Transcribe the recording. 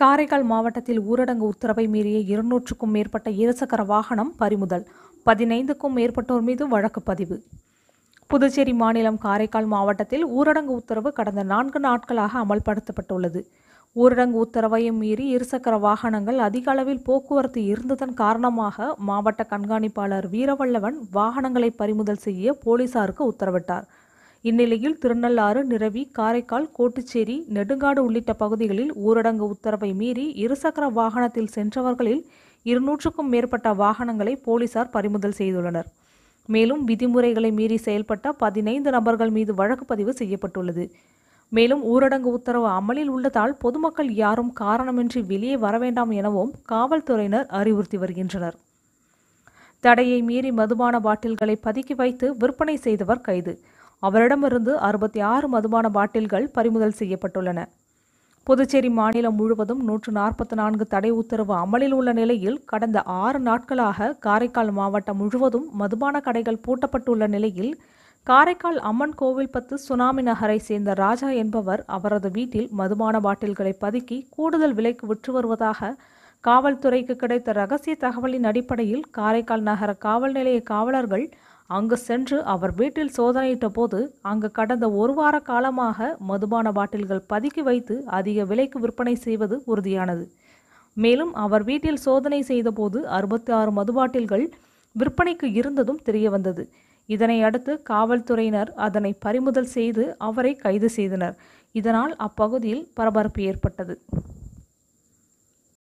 காரைக்கால் மாவட்டத்தில் ஊரடங்கு உத்தரவை மீறிய இருநூற்றுக்கும் மேற்பட்ட இருசக்கர வாகனம் பறிமுதல் பதினைந்துக்கும் மேற்பட்டோர் மீது வழக்கு பதிவு புதுச்சேரி மாநிலம் காரைக்கால் மாவட்டத்தில் ஊரடங்கு உத்தரவு கடந்த நான்கு நாட்களாக அமல்படுத்தப்பட்டுள்ளது ஊரடங்கு உத்தரவையும் மீறி இருசக்கர வாகனங்கள் அதிக அளவில் போக்குவரத்து இருந்ததன் காரணமாக மாவட்ட கண்காணிப்பாளர் வீரவல்லவன் வாகனங்களை பறிமுதல் செய்ய போலீசாருக்கு உத்தரவிட்டார் இந்நிலையில் திருநள்ளாறு நிரவி காரைக்கால் கோட்டுச்சேரி நெடுங்காடு உள்ளிட்ட பகுதிகளில் ஊரடங்கு உத்தரவை மீறி இருசக்கர வாகனத்தில் சென்றவர்களில் இருநூற்றுக்கும் மேற்பட்ட வாகனங்களை போலீசார் பறிமுதல் செய்துள்ளனர் மேலும் விதிமுறைகளை மீறி செயல்பட்ட பதினைந்து நபர்கள் மீது வழக்கு பதிவு செய்யப்பட்டுள்ளது மேலும் ஊரடங்கு உத்தரவு அமலில் உள்ளதால் பொதுமக்கள் யாரும் காரணமின்றி வெளியே வர வேண்டாம் எனவும் காவல்துறையினர் அறிவுறுத்தி வருகின்றனர் தடையை மீறி மதுபான பாட்டில்களை பதுக்கி வைத்து விற்பனை செய்தவர் கைது அவரிடமிருந்து அறுபத்தி ஆறு மதுபான பாட்டில்கள் பறிமுதல் செய்யப்பட்டுள்ளன புதுச்சேரி மாநிலம் முழுவதும் நூற்று நாற்பத்தி நான்கு தடை உத்தரவு அமலில் உள்ள நிலையில் கடந்த ஆறு நாட்களாக காரைக்கால் மாவட்டம் முழுவதும் மதுபான கடைகள் பூட்டப்பட்டுள்ள நிலையில் காரைக்கால் அம்மன் கோவில்பத்து சுனாமி நகரை சேர்ந்த ராஜா என்பவர் அவரது வீட்டில் மதுபான பாட்டில்களை பதுக்கி கூடுதல் விலைக்கு விற்று வருவதாக காவல்துறைக்கு கிடைத்த ரகசிய தகவலின் அடிப்படையில் காரைக்கால் நகர காவல் நிலைய காவலர்கள் அங்கு சென்று அவர் வீட்டில் சோதனையிட்ட போது அங்கு கடந்த ஒரு வார காலமாக மதுபான பாட்டில்கள் பதுக்கி வைத்து அதிக விலைக்கு விற்பனை செய்வது உறுதியானது மேலும் அவர் வீட்டில் சோதனை செய்தபோது அறுபத்தி ஆறு மதுபாட்டில்கள் விற்பனைக்கு இருந்ததும் தெரிய வந்தது இதனை அடுத்து காவல்துறையினர் அதனை பறிமுதல் செய்து அவரை கைது செய்தனர் இதனால் அப்பகுதியில் பரபரப்பு ஏற்பட்டது